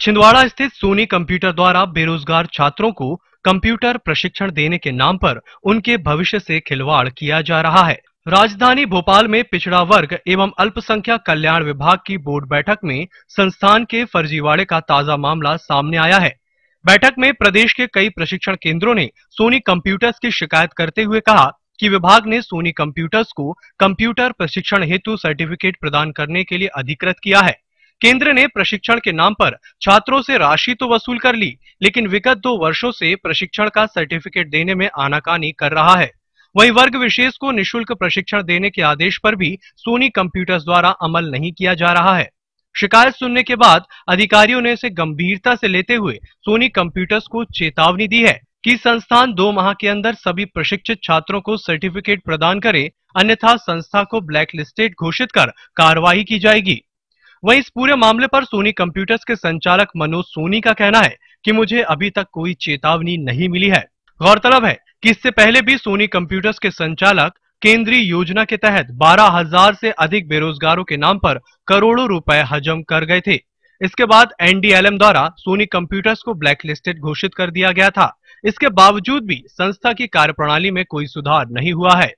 छिंदवाड़ा स्थित सोनी कंप्यूटर द्वारा बेरोजगार छात्रों को कंप्यूटर प्रशिक्षण देने के नाम पर उनके भविष्य से खिलवाड़ किया जा रहा है राजधानी भोपाल में पिछड़ा वर्ग एवं अल्पसंख्यक कल्याण विभाग की बोर्ड बैठक में संस्थान के फर्जीवाड़े का ताजा मामला सामने आया है बैठक में प्रदेश के कई प्रशिक्षण केंद्रों ने सोनी कंप्यूटर्स की शिकायत करते हुए कहा कि विभाग ने सोनी कंप्यूटर्स को कंप्यूटर प्रशिक्षण हेतु सर्टिफिकेट प्रदान करने के लिए अधिकृत किया है केंद्र ने प्रशिक्षण के नाम पर छात्रों से राशि तो वसूल कर ली लेकिन विगत दो वर्षों से प्रशिक्षण का सर्टिफिकेट देने में आनाकानी कर रहा है वहीं वर्ग विशेष को निशुल्क प्रशिक्षण देने के आदेश पर भी सोनी कंप्यूटर्स द्वारा अमल नहीं किया जा रहा है शिकायत सुनने के बाद अधिकारियों ने इसे गंभीरता से लेते हुए सोनी कंप्यूटर्स को चेतावनी दी है कि संस्थान दो माह के अंदर सभी प्रशिक्षित छात्रों को सर्टिफिकेट प्रदान करे अन्यथा संस्था को ब्लैक लिस्टेड घोषित कर कार्रवाई की जाएगी वहीं इस पूरे मामले पर सोनी कंप्यूटर्स के संचालक मनोज सोनी का कहना है कि मुझे अभी तक कोई चेतावनी नहीं मिली है गौरतलब है कि इससे पहले भी सोनी कंप्यूटर्स के संचालक केंद्रीय योजना के तहत बारह हजार से अधिक बेरोजगारों के नाम पर करोड़ों रुपए हजम कर गए थे इसके बाद एनडीएलएम द्वारा सोनी कंप्यूटर्स को ब्लैकलिस्टेड घोषित कर दिया गया था इसके बावजूद भी संस्था की कार्यप्रणाली में कोई सुधार नहीं हुआ है